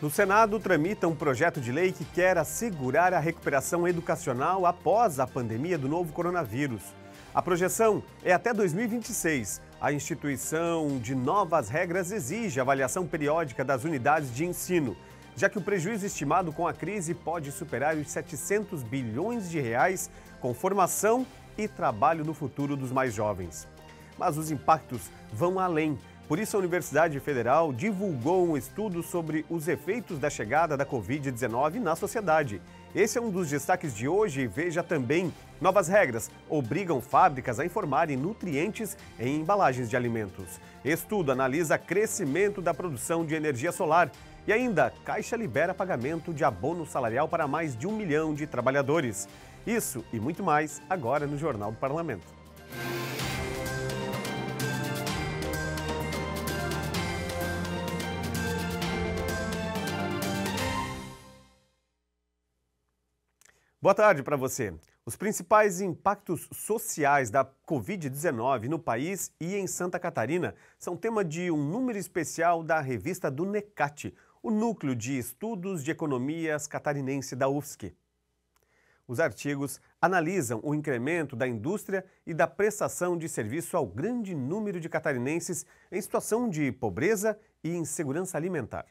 No Senado, tramita um projeto de lei que quer assegurar a recuperação educacional após a pandemia do novo coronavírus. A projeção é até 2026. A instituição de novas regras exige avaliação periódica das unidades de ensino, já que o prejuízo estimado com a crise pode superar os 700 bilhões de reais com formação e trabalho no futuro dos mais jovens. Mas os impactos vão além por isso, a Universidade Federal divulgou um estudo sobre os efeitos da chegada da Covid-19 na sociedade. Esse é um dos destaques de hoje e veja também: novas regras obrigam fábricas a informarem nutrientes em embalagens de alimentos. Estudo analisa crescimento da produção de energia solar. E ainda, Caixa libera pagamento de abono salarial para mais de um milhão de trabalhadores. Isso e muito mais agora no Jornal do Parlamento. Boa tarde para você. Os principais impactos sociais da Covid-19 no país e em Santa Catarina são tema de um número especial da revista do NECAT, o Núcleo de Estudos de Economias Catarinense da UFSC. Os artigos analisam o incremento da indústria e da prestação de serviço ao grande número de catarinenses em situação de pobreza e insegurança alimentar.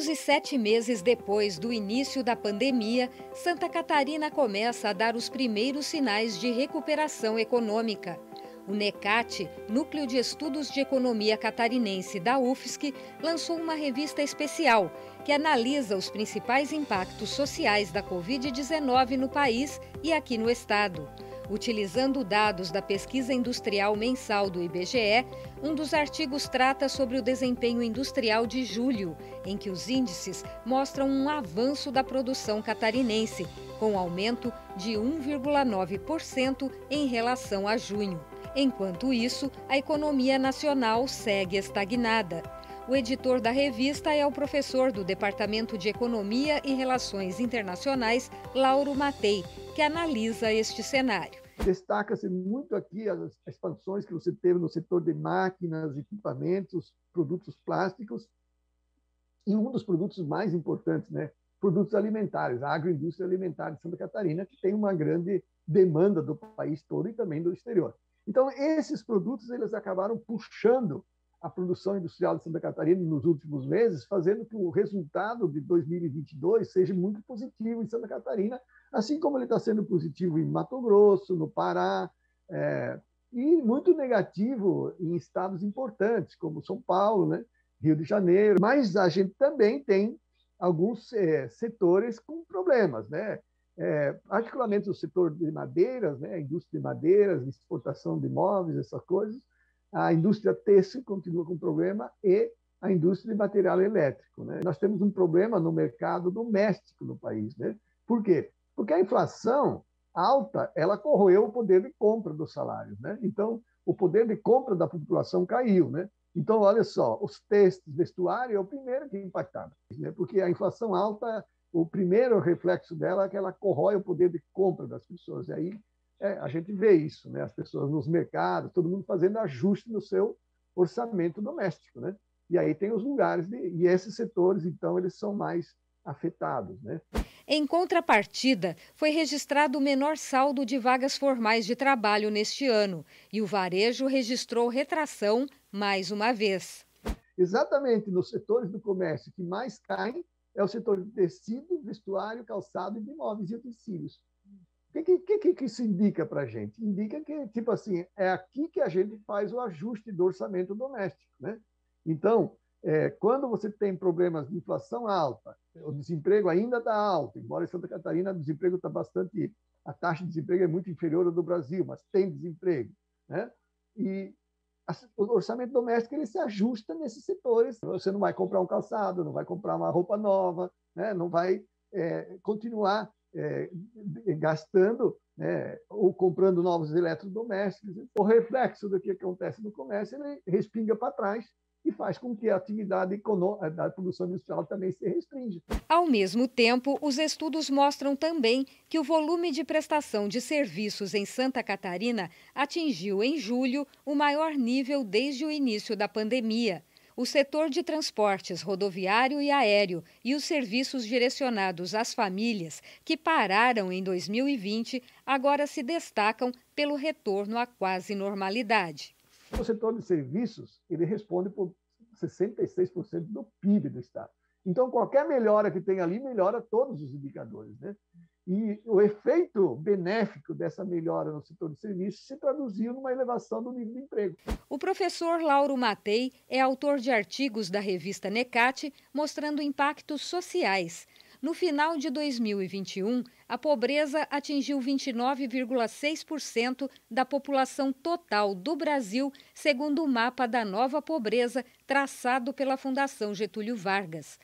menos e sete meses depois do início da pandemia, Santa Catarina começa a dar os primeiros sinais de recuperação econômica. O NECAT, Núcleo de Estudos de Economia Catarinense da UFSC, lançou uma revista especial que analisa os principais impactos sociais da Covid-19 no país e aqui no estado. Utilizando dados da pesquisa industrial mensal do IBGE, um dos artigos trata sobre o desempenho industrial de julho, em que os índices mostram um avanço da produção catarinense, com aumento de 1,9% em relação a junho. Enquanto isso, a economia nacional segue estagnada. O editor da revista é o professor do Departamento de Economia e Relações Internacionais, Lauro Matei, que analisa este cenário. Destaca-se muito aqui as expansões que você teve no setor de máquinas, equipamentos, produtos plásticos e um dos produtos mais importantes, né? Produtos alimentares, a agroindústria alimentar de Santa Catarina, que tem uma grande demanda do país todo e também do exterior. Então, esses produtos eles acabaram puxando a produção industrial de Santa Catarina nos últimos meses, fazendo que o resultado de 2022 seja muito positivo em Santa Catarina, assim como ele está sendo positivo em Mato Grosso, no Pará, é, e muito negativo em estados importantes, como São Paulo, né, Rio de Janeiro. Mas a gente também tem alguns é, setores com problemas, né? É, particularmente o setor de madeiras, né, a indústria de madeiras, exportação de imóveis, essas coisas, a indústria têxtil continua com problema e a indústria de material elétrico. Né? Nós temos um problema no mercado doméstico no país. Né? Por quê? Porque a inflação alta ela corroeu o poder de compra dos salários. Né? Então, o poder de compra da população caiu. Né? Então, olha só, os textos vestuário é o primeiro que é impactado, né? porque a inflação alta, o primeiro reflexo dela é que ela corrói o poder de compra das pessoas. E aí é, a gente vê isso, né? as pessoas nos mercados, todo mundo fazendo ajuste no seu orçamento doméstico. Né? E aí tem os lugares, de, e esses setores, então, eles são mais afetados. Né? Em contrapartida, foi registrado o menor saldo de vagas formais de trabalho neste ano, e o varejo registrou retração mais uma vez. Exatamente nos setores do comércio que mais caem é o setor de tecido, vestuário, calçado e de imóveis e utensílios. O que, que, que, que isso indica para a gente? Indica que, tipo assim, é aqui que a gente faz o ajuste do orçamento doméstico. Né? Então, é, quando você tem problemas de inflação alta, o uhum. desemprego ainda está alto, embora em Santa Catarina o desemprego está bastante. A taxa de desemprego é muito inferior ao do Brasil, mas tem desemprego. Né? E a, o orçamento doméstico ele se ajusta nesses setores. Você não vai comprar um calçado, não vai comprar uma roupa nova, né? não vai é, continuar é, gastando né, ou comprando novos eletrodomésticos. O reflexo do que acontece no comércio ele respinga para trás e faz com que a atividade econômica, eh, da produção industrial também se restringe. Ao mesmo tempo, os estudos mostram também que o volume de prestação de serviços em Santa Catarina atingiu em julho o maior nível desde o início da pandemia. O setor de transportes rodoviário e aéreo e os serviços direcionados às famílias, que pararam em 2020, agora se destacam pelo retorno à quase normalidade. O setor de serviços ele responde por 66% do PIB do Estado. Então, qualquer melhora que tem ali melhora todos os indicadores. Né? E o efeito benéfico dessa melhora no setor de serviços se traduziu numa elevação do nível de emprego. O professor Lauro Matei é autor de artigos da revista Necate mostrando impactos sociais. No final de 2021, a pobreza atingiu 29,6% da população total do Brasil, segundo o mapa da nova pobreza traçado pela Fundação Getúlio Vargas.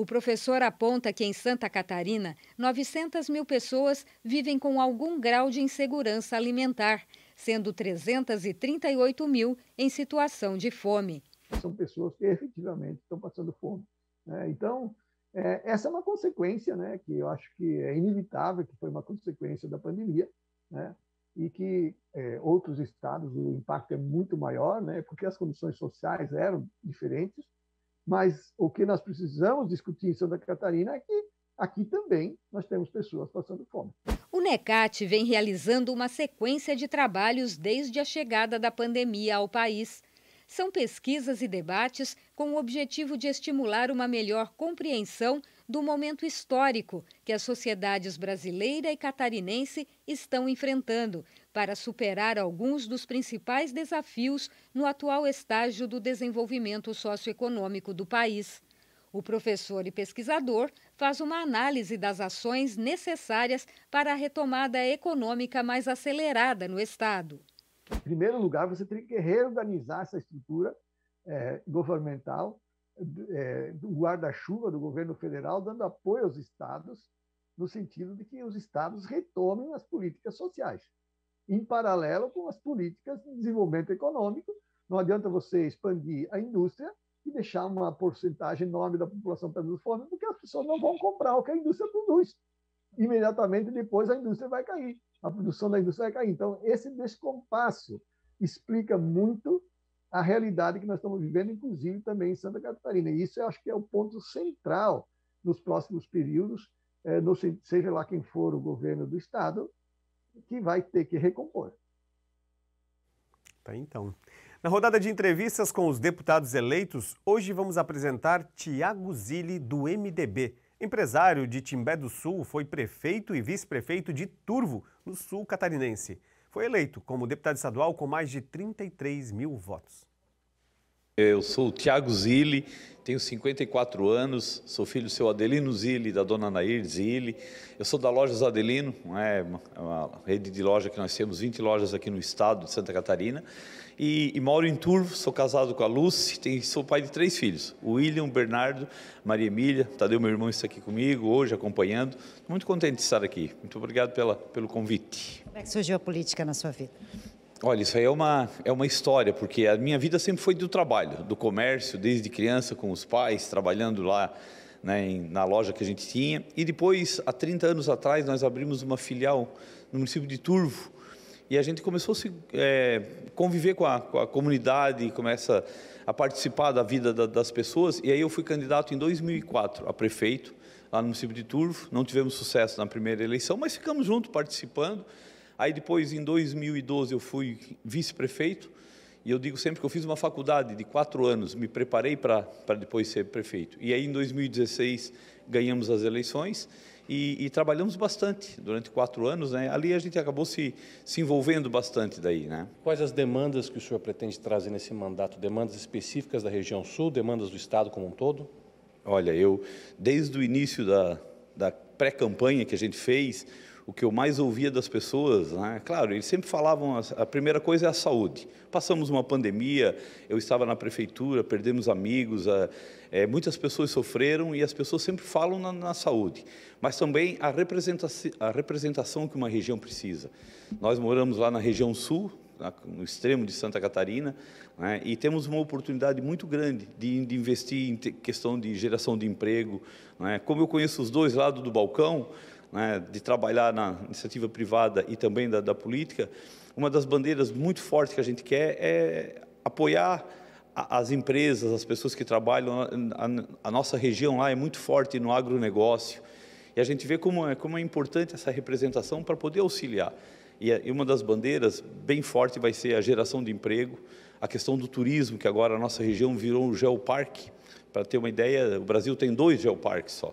O professor aponta que em Santa Catarina, 900 mil pessoas vivem com algum grau de insegurança alimentar, sendo 338 mil em situação de fome. São pessoas que efetivamente estão passando fome. Né? Então, é, essa é uma consequência né, que eu acho que é inevitável, que foi uma consequência da pandemia, né? e que é, outros estados o impacto é muito maior, né, porque as condições sociais eram diferentes, mas o que nós precisamos discutir em Santa Catarina é que aqui também nós temos pessoas passando fome. O NECAT vem realizando uma sequência de trabalhos desde a chegada da pandemia ao país. São pesquisas e debates com o objetivo de estimular uma melhor compreensão do momento histórico que as sociedades brasileira e catarinense estão enfrentando para superar alguns dos principais desafios no atual estágio do desenvolvimento socioeconômico do país. O professor e pesquisador faz uma análise das ações necessárias para a retomada econômica mais acelerada no Estado. Em primeiro lugar, você tem que reorganizar essa estrutura é, governamental, é, do guarda-chuva do governo federal, dando apoio aos estados, no sentido de que os estados retomem as políticas sociais em paralelo com as políticas de desenvolvimento econômico. Não adianta você expandir a indústria e deixar uma porcentagem enorme da população perdendo fome, porque as pessoas não vão comprar o que a indústria produz. Imediatamente depois a indústria vai cair, a produção da indústria vai cair. Então, esse descompasso explica muito a realidade que nós estamos vivendo, inclusive também em Santa Catarina. E isso eu acho que é o ponto central nos próximos períodos, eh, seja lá quem for o governo do Estado, que vai ter que recompor. Tá então. Na rodada de entrevistas com os deputados eleitos, hoje vamos apresentar Tiago Zilli, do MDB. Empresário de Timbé do Sul, foi prefeito e vice-prefeito de Turvo, no sul catarinense. Foi eleito como deputado estadual com mais de 33 mil votos. Eu sou o Tiago Zilli, tenho 54 anos, sou filho do seu Adelino Zilli, da dona Nair Zilli. Eu sou da Lojas Adelino, é? é uma, rede de loja que nós temos, 20 lojas aqui no estado de Santa Catarina. E, e moro em Turvo, sou casado com a Lucy, tenho, sou pai de três filhos, William, Bernardo, Maria Emília. Tadeu, meu irmão, está aqui comigo hoje, acompanhando. Muito contente de estar aqui. Muito obrigado pela, pelo convite. Como é que surgiu a política na sua vida? Olha, isso aí é uma, é uma história, porque a minha vida sempre foi do trabalho, do comércio, desde criança com os pais, trabalhando lá né, em, na loja que a gente tinha. E depois, há 30 anos atrás, nós abrimos uma filial no município de Turvo. E a gente começou a se, é, conviver com a, com a, comunidade, começa a participar da vida da, das pessoas. E aí eu fui candidato em 2004 a prefeito, lá no município de Turvo. Não tivemos sucesso na primeira eleição, mas ficamos juntos participando Aí depois, em 2012, eu fui vice-prefeito. E eu digo sempre que eu fiz uma faculdade de quatro anos, me preparei para depois ser prefeito. E aí, em 2016, ganhamos as eleições e, e, trabalhamos bastante durante quatro anos. Né? Ali a gente acabou se, se envolvendo bastante daí. Né? Quais as demandas que o senhor pretende trazer nesse mandato? Demandas específicas da região sul, demandas do Estado como um todo? Olha, eu, desde o início da, da pré-campanha que a gente fez, o que eu mais ouvia das pessoas, né? claro, eles sempre falavam, a primeira coisa é a saúde. Passamos uma pandemia, eu estava na prefeitura, perdemos amigos, a, é, muitas pessoas sofreram e as pessoas sempre falam na, na saúde, mas também a representação, a representação que uma região precisa. Nós moramos lá na região sul, no extremo de Santa Catarina, né, e temos uma oportunidade muito grande de, de investir em questão de geração de emprego. Né. Como eu conheço os dois lados do balcão, né, de trabalhar na iniciativa privada e também da, da política, uma das bandeiras muito fortes que a gente quer é apoiar as empresas, as pessoas que trabalham, a, nossa região lá é muito forte no agronegócio. E a gente vê como é, como é importante essa representação para poder auxiliar. E uma das bandeiras bem forte vai ser a geração de emprego, a questão do turismo, que agora a nossa região virou um geoparque. Para ter uma ideia, o Brasil tem dois geoparques só.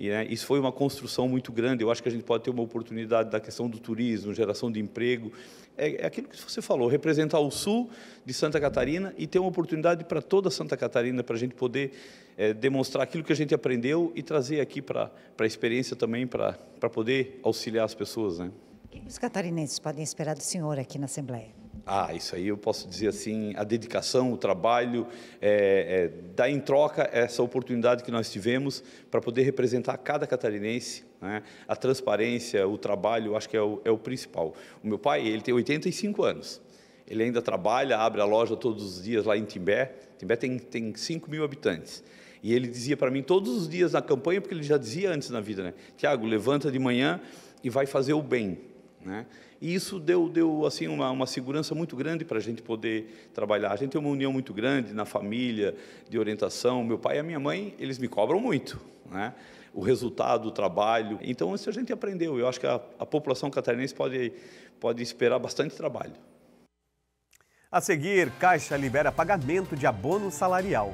E, né, isso foi uma construção muito grande. Eu acho que a gente pode ter uma oportunidade da questão do turismo, geração de emprego. É, é aquilo que você falou, representar o sul de Santa Catarina e ter uma oportunidade para toda Santa Catarina, para a gente poder é, demonstrar aquilo que a gente aprendeu e trazer aqui para a experiência também, para poder auxiliar as pessoas. Né? O que os catarinenses podem esperar do senhor aqui na Assembleia? Ah, isso aí eu posso dizer assim, a dedicação, o trabalho, é, é, dá em troca essa oportunidade que nós tivemos para poder representar cada catarinense, né? a transparência, o trabalho, acho que é o, é o principal. O meu pai, ele tem 85 anos, ele ainda trabalha, abre a loja todos os dias lá em Timbé, Timbé tem, tem 5 mil habitantes, e ele dizia para mim todos os dias na campanha, porque ele já dizia antes na vida, né? Tiago, levanta de manhã e vai fazer o bem, né? E isso deu, deu assim uma, uma segurança muito grande para a gente poder trabalhar. A gente tem uma união muito grande na família, de orientação. Meu pai e a minha mãe, eles me cobram muito, né? o resultado, o trabalho. Então, isso a gente aprendeu. Eu acho que a, a população catarinense pode, pode esperar bastante trabalho. A seguir, Caixa libera pagamento de abono salarial.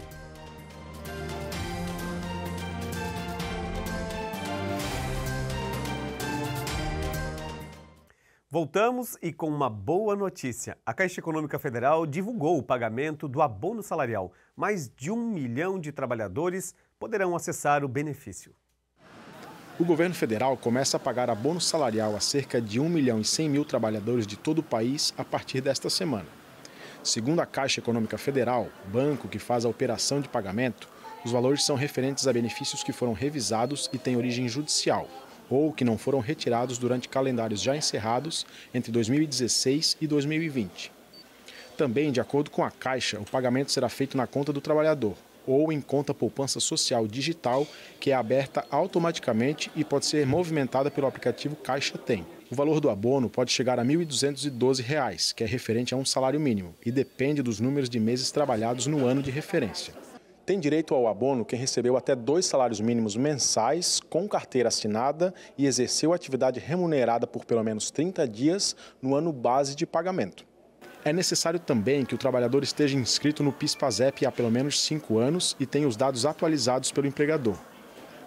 Voltamos e com uma boa notícia. A Caixa Econômica Federal divulgou o pagamento do abono salarial. Mais de um milhão de trabalhadores poderão acessar o benefício. O governo federal começa a pagar abono salarial a cerca de 1 milhão e 100 mil trabalhadores de todo o país a partir desta semana. Segundo a Caixa Econômica Federal, banco que faz a operação de pagamento, os valores são referentes a benefícios que foram revisados e têm origem judicial, ou que não foram retirados durante calendários já encerrados entre 2016 e 2020. Também, de acordo com a Caixa, o pagamento será feito na conta do trabalhador ou em conta poupança social digital, que é aberta automaticamente e pode ser movimentada pelo aplicativo Caixa Tem. O valor do abono pode chegar a R$ 1.212, que é referente a um salário mínimo, e depende dos números de meses trabalhados no ano de referência. Tem direito ao abono quem recebeu até dois salários mínimos mensais com carteira assinada e exerceu atividade remunerada por pelo menos 30 dias no ano base de pagamento. É necessário também que o trabalhador esteja inscrito no PIS-PASEP há pelo menos 5 anos e tenha os dados atualizados pelo empregador.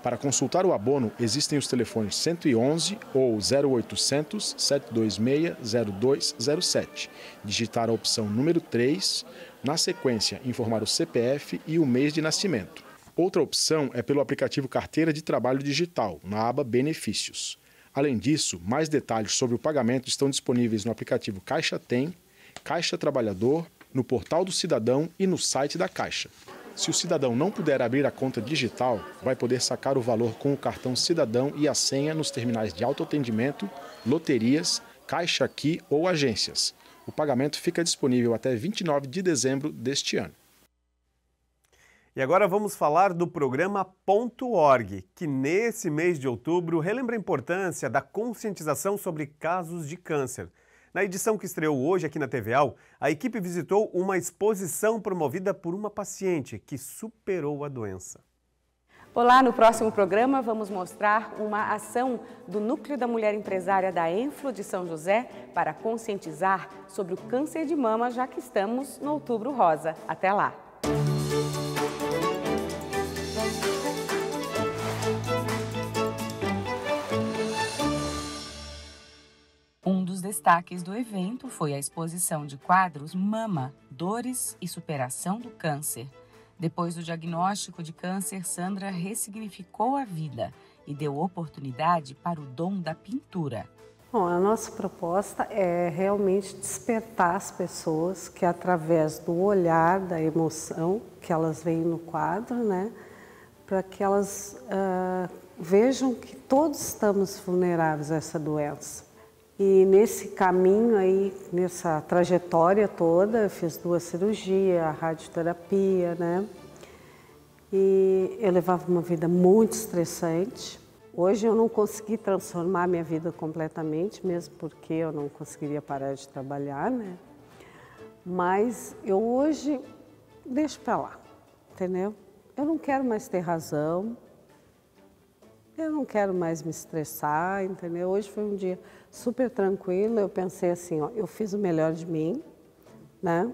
Para consultar o abono, existem os telefones 111 ou 0800 726 0207. Digitar a opção número 3, na sequência, informar o CPF e o mês de nascimento. Outra opção é pelo aplicativo Carteira de Trabalho Digital, na aba Benefícios. Além disso, mais detalhes sobre o pagamento estão disponíveis no aplicativo Caixa Tem, Caixa Trabalhador, no portal do Cidadão e no site da Caixa. Se o cidadão não puder abrir a conta digital, vai poder sacar o valor com o cartão cidadão e a senha nos terminais de autoatendimento, loterias, caixa aqui ou agências. O pagamento fica disponível até 29 de dezembro deste ano. E agora vamos falar do programa Ponto .org, que nesse mês de outubro relembra a importância da conscientização sobre casos de câncer. Na edição que estreou hoje aqui na TVAL, a equipe visitou uma exposição promovida por uma paciente que superou a doença. Olá, no próximo programa vamos mostrar uma ação do Núcleo da Mulher Empresária da Enflo de São José para conscientizar sobre o câncer de mama, já que estamos no outubro rosa. Até lá! destaques do evento foi a exposição de quadros Mama, Dores e Superação do Câncer. Depois do diagnóstico de câncer, Sandra ressignificou a vida e deu oportunidade para o dom da pintura. Bom, a nossa proposta é realmente despertar as pessoas que através do olhar, da emoção que elas veem no quadro, né, para que elas uh, vejam que todos estamos vulneráveis a essa doença. E nesse caminho aí, nessa trajetória toda, eu fiz duas cirurgias, a radioterapia, né? E eu levava uma vida muito estressante. Hoje eu não consegui transformar minha vida completamente, mesmo porque eu não conseguiria parar de trabalhar, né? Mas eu hoje deixo para lá, entendeu? Eu não quero mais ter razão, eu não quero mais me estressar, entendeu? Hoje foi um dia super tranquilo, eu pensei assim, ó, eu fiz o melhor de mim, né?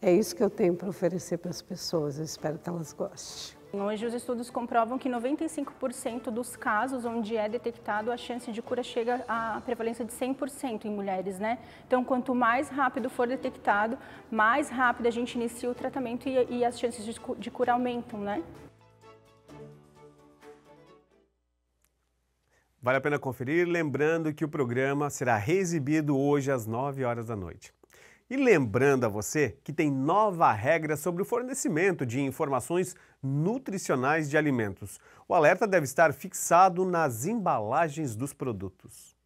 É isso que eu tenho para oferecer para as pessoas, eu espero que elas gostem. Hoje os estudos comprovam que 95% dos casos onde é detectado a chance de cura chega à prevalência de 100% em mulheres, né? Então, quanto mais rápido for detectado, mais rápido a gente inicia o tratamento e, e as chances de, de cura aumentam, né? Vale a pena conferir, lembrando que o programa será reexibido hoje às 9 horas da noite. E lembrando a você que tem nova regra sobre o fornecimento de informações nutricionais de alimentos. O alerta deve estar fixado nas embalagens dos produtos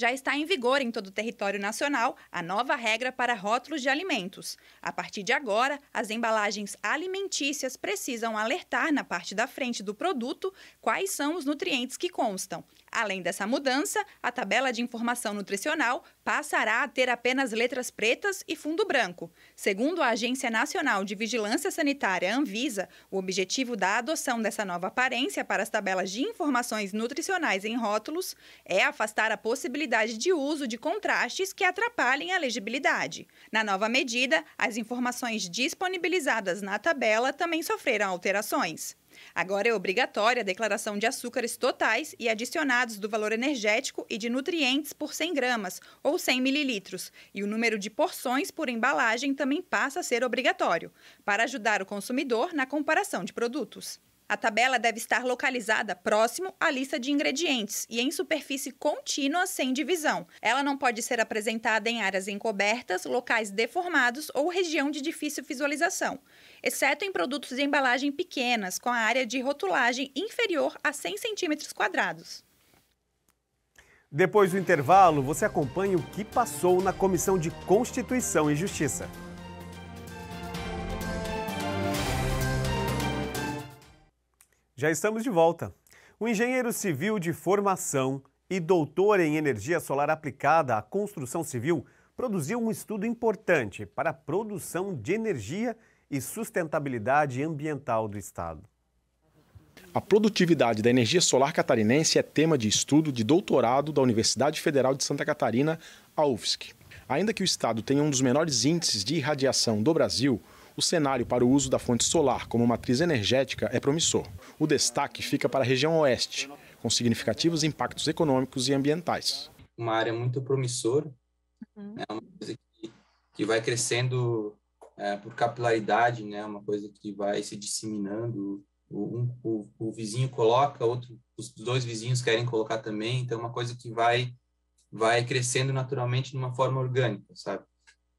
já está em vigor em todo o território nacional a nova regra para rótulos de alimentos. A partir de agora, as embalagens alimentícias precisam alertar na parte da frente do produto quais são os nutrientes que constam Além dessa mudança, a tabela de informação nutricional passará a ter apenas letras pretas e fundo branco. Segundo a Agência Nacional de Vigilância Sanitária, Anvisa, o objetivo da adoção dessa nova aparência para as tabelas de informações nutricionais em rótulos é afastar a possibilidade de uso de contrastes que atrapalhem a legibilidade. Na nova medida, as informações disponibilizadas na tabela também sofreram alterações. Agora é obrigatória a declaração de açúcares totais e adicionados do valor energético e de nutrientes por 100 gramas ou 100 mililitros, e o número de porções por embalagem também passa a ser obrigatório, para ajudar o consumidor na comparação de produtos. A tabela deve estar localizada próximo à lista de ingredientes e em superfície contínua sem divisão. Ela não pode ser apresentada em áreas encobertas, locais deformados ou região de difícil visualização, exceto em produtos de embalagem pequenas, com a área de rotulagem inferior a 100 centímetros quadrados. Depois do intervalo, você acompanha o que passou na Comissão de Constituição e Justiça. Já estamos de volta. O engenheiro civil de formação e doutor em energia solar aplicada à construção civil produziu um estudo importante para a produção de energia e sustentabilidade ambiental do Estado. A produtividade da energia solar catarinense é tema de estudo de doutorado da Universidade Federal de Santa Catarina, a UFSC. Ainda que o Estado tenha um dos menores índices de irradiação do Brasil, o cenário para o uso da fonte solar como matriz energética é promissor. O destaque fica para a região oeste, com significativos impactos econômicos e ambientais. Uma área muito promissora, uhum. Né, uma coisa que, que vai crescendo é, por capilaridade, né? uma coisa que vai se disseminando. O, um, o, o vizinho coloca, outro, os dois vizinhos querem colocar também, então é uma coisa que vai, vai crescendo naturalmente de uma forma orgânica, sabe?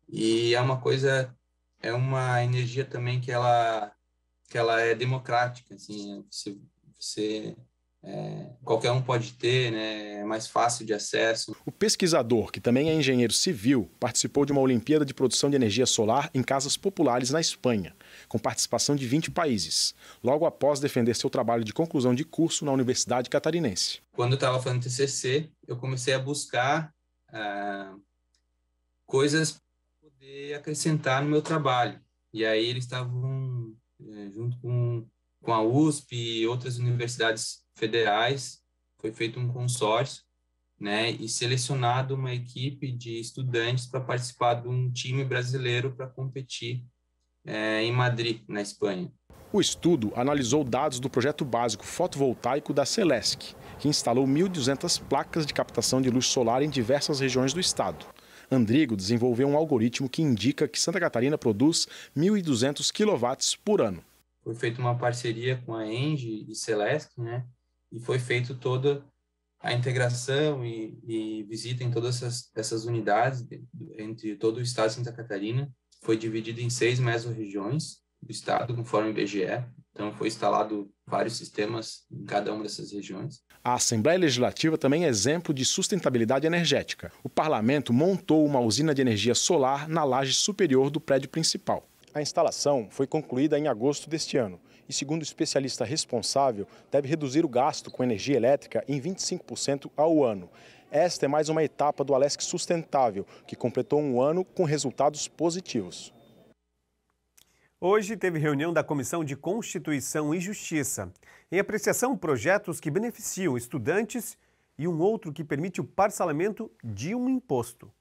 E é uma coisa é uma energia também que ela que ela é democrática, assim, é, você, você é, qualquer um pode ter, né? É mais fácil de acesso. O pesquisador, que também é engenheiro civil, participou de uma Olimpíada de Produção de Energia Solar em casas populares na Espanha, com participação de 20 países, logo após defender seu trabalho de conclusão de curso na Universidade Catarinense. Quando eu estava fazendo TCC, eu comecei a buscar ah, coisas poder acrescentar no meu trabalho. E aí eles estavam é, junto com, com a USP e outras universidades federais, foi feito um consórcio, né, e selecionado uma equipe de estudantes para participar de um time brasileiro para competir é, em Madrid, na Espanha. O estudo analisou dados do projeto básico fotovoltaico da Celesc, que instalou 1.200 placas de captação de luz solar em diversas regiões do estado. Andrigo desenvolveu um algoritmo que indica que Santa Catarina produz 1.200 kW por ano. Foi feita uma parceria com a Engie e Celeste, né? E foi feito toda a integração e, e visita em todas essas, essas unidades entre todo o estado de Santa Catarina. Foi dividido em seis mesorregiões, do estado, conforme o IBGE. Então, foi instalado vários sistemas em cada uma dessas regiões. A Assembleia Legislativa também é exemplo de sustentabilidade energética. O parlamento montou uma usina de energia solar na laje superior do prédio principal. A instalação foi concluída em agosto deste ano e, segundo o especialista responsável, deve reduzir o gasto com energia elétrica em 25% ao ano. Esta é mais uma etapa do Alesc Sustentável, que completou um ano com resultados positivos. Hoje teve reunião da Comissão de Constituição e Justiça, em apreciação projetos que beneficiam estudantes e um outro que permite o parcelamento de um imposto.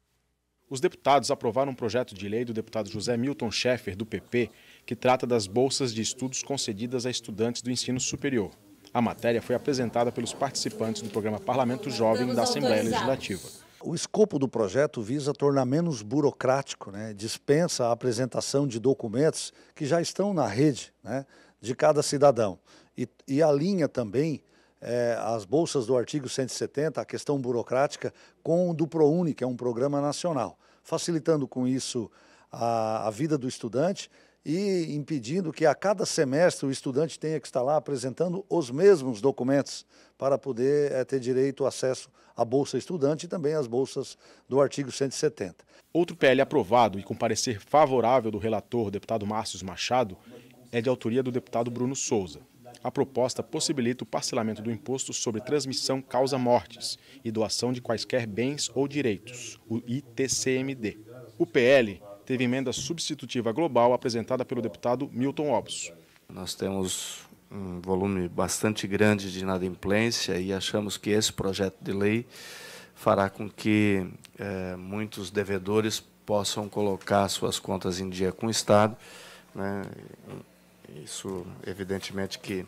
Os deputados aprovaram um projeto de lei do deputado José Milton Schaeffer, do PP, que trata das bolsas de estudos concedidas a estudantes do ensino superior. A matéria foi apresentada pelos participantes do programa Parlamento Jovem da Assembleia Legislativa. O escopo do projeto visa tornar menos burocrático, né? dispensa a apresentação de documentos que já estão na rede né? de cada cidadão e, e alinha também é, as bolsas do artigo 170, a questão burocrática, com o do ProUni, que é um programa nacional, facilitando com isso a, a vida do estudante e impedindo que a cada semestre o estudante tenha que estar lá apresentando os mesmos documentos para poder é, ter direito ao acesso à Bolsa Estudante e também às bolsas do artigo 170. Outro PL aprovado e com parecer favorável do relator, deputado Márcio Machado, é de autoria do deputado Bruno Souza. A proposta possibilita o parcelamento do imposto sobre transmissão causa mortes e doação de quaisquer bens ou direitos, o ITCMD. O PL teve emenda substitutiva global apresentada pelo deputado Milton Obos. Nós temos um volume bastante grande de inadimplência e achamos que esse projeto de lei fará com que é, muitos devedores possam colocar suas contas em dia com o Estado. Né? Isso, evidentemente, que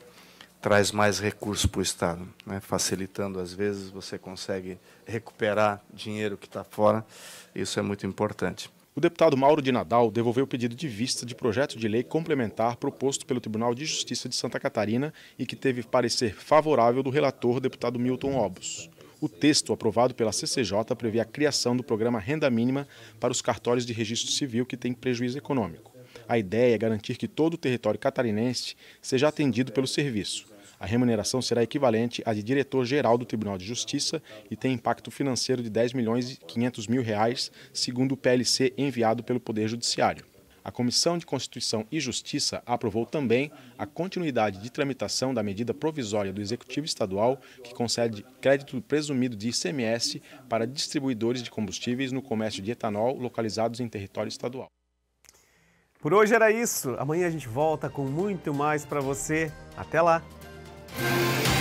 traz mais recursos para o Estado, né? facilitando, às vezes, você consegue recuperar dinheiro que está fora. Isso é muito importante. O deputado Mauro de Nadal devolveu o pedido de vista de projeto de lei complementar proposto pelo Tribunal de Justiça de Santa Catarina e que teve parecer favorável do relator deputado Milton Obos. O texto aprovado pela CCJ prevê a criação do programa Renda Mínima para os cartórios de registro civil que têm prejuízo econômico. A ideia é garantir que todo o território catarinense seja atendido pelo serviço. A remuneração será equivalente à de diretor-geral do Tribunal de Justiça e tem impacto financeiro de 10 milhões e 500 mil reais, segundo o PLC enviado pelo Poder Judiciário. A Comissão de Constituição e Justiça aprovou também a continuidade de tramitação da medida provisória do Executivo Estadual que concede crédito presumido de ICMS para distribuidores de combustíveis no comércio de etanol localizados em território estadual. Por hoje era isso. Amanhã a gente volta com muito mais para você. Até lá! Bye.